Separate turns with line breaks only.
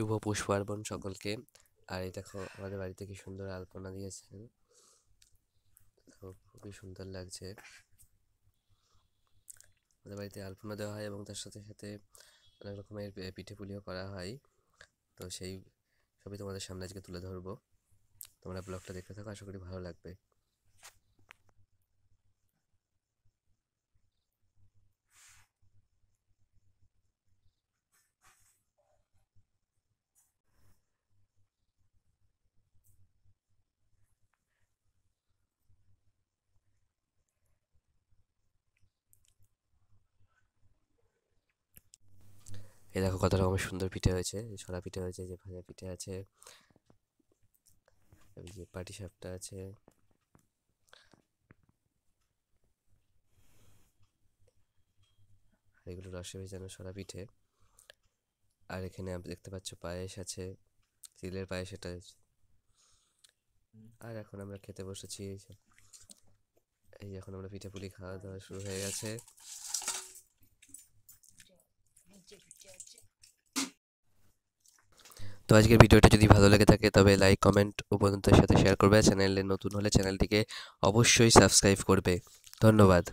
শুভ আর্বণ সকলকে আর এই দেখো আমাদের বাড়িতে কি সুন্দর আলপনা দিয়েছেন খুবই সুন্দর লাগছে আমাদের বাড়িতে আলপনা দেওয়া হয় এবং তার সাথে সাথে অনেক রকমের পিঠে পুলিও করা হয় তো সেই সবই তোমাদের সামনে আজকে তুলে ধরবো তোমরা ব্লগটা দেখতে থাকো আশা করি ভালো লাগবে এই দেখো কত রকমের সুন্দর পিঠে হয়েছে সরা পিঠে হয়েছে যে ভাজা পিঠে আছে এই যে পাটি সাপটা আছে এগুলো রসে ভেজানো সরা পিঠে আর এখানে দেখতে পাচ্ছ পায়েস আছে তিলের পায়েস এটা আর এখন আমরা খেতে বসেছি এই এখন আমরা পিঠে পুলি খাওয়া দাওয়া শুরু হয়ে গেছে তো আজকের ভিডিওটা যদি ভালো লেগে থাকে তবে লাইক কমেন্ট ও বন্ধুদের সাথে শেয়ার করবে চ্যানেলে নতুন হলে চ্যানেলটিকে অবশ্যই সাবস্ক্রাইব করবে ধন্যবাদ